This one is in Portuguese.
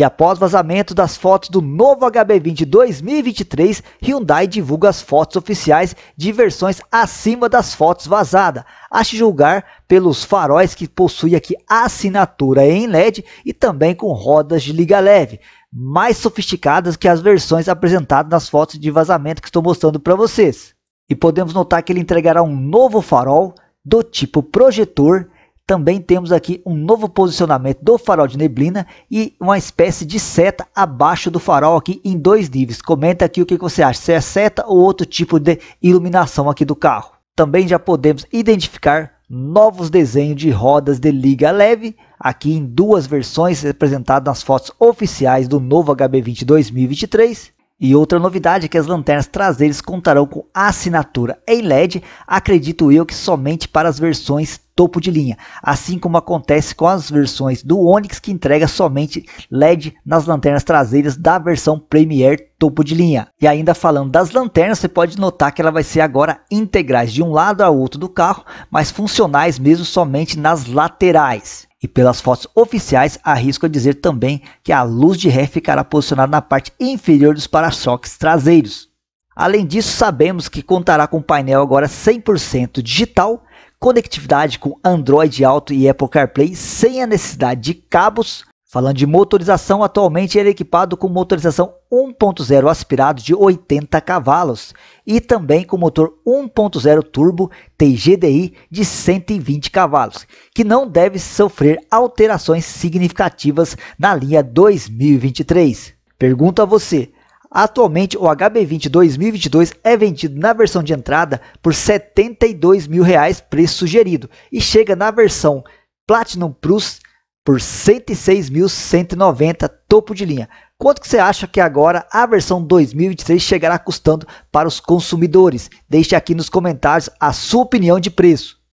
E após vazamento das fotos do novo HB20 2023, Hyundai divulga as fotos oficiais de versões acima das fotos vazadas, a se julgar pelos faróis que possui aqui assinatura em LED e também com rodas de liga leve, mais sofisticadas que as versões apresentadas nas fotos de vazamento que estou mostrando para vocês. E podemos notar que ele entregará um novo farol do tipo projetor também temos aqui um novo posicionamento do farol de neblina e uma espécie de seta abaixo do farol aqui em dois níveis. Comenta aqui o que você acha, se é seta ou outro tipo de iluminação aqui do carro. Também já podemos identificar novos desenhos de rodas de liga leve, aqui em duas versões representadas nas fotos oficiais do novo HB20 2023 e outra novidade é que as lanternas traseiras contarão com assinatura em LED, acredito eu que somente para as versões topo de linha, assim como acontece com as versões do Onix que entrega somente LED nas lanternas traseiras da versão Premier topo de linha. E ainda falando das lanternas, você pode notar que ela vai ser agora integrais de um lado ao outro do carro, mas funcionais mesmo somente nas laterais. E pelas fotos oficiais, arrisco a dizer também que a luz de ré ficará posicionada na parte inferior dos para-choques traseiros. Além disso, sabemos que contará com painel agora 100% digital, conectividade com Android Auto e Apple CarPlay sem a necessidade de cabos, Falando de motorização, atualmente ele é equipado com motorização 1.0 aspirado de 80 cavalos e também com motor 1.0 turbo TGDI de 120 cavalos, que não deve sofrer alterações significativas na linha 2023. Pergunto a você, Atualmente, o HB20 2022 é vendido na versão de entrada por R$ 72 mil, reais, preço sugerido, e chega na versão Platinum Plus por 106.190 topo de linha. Quanto que você acha que agora a versão 2023 chegará custando para os consumidores? Deixe aqui nos comentários a sua opinião de preço.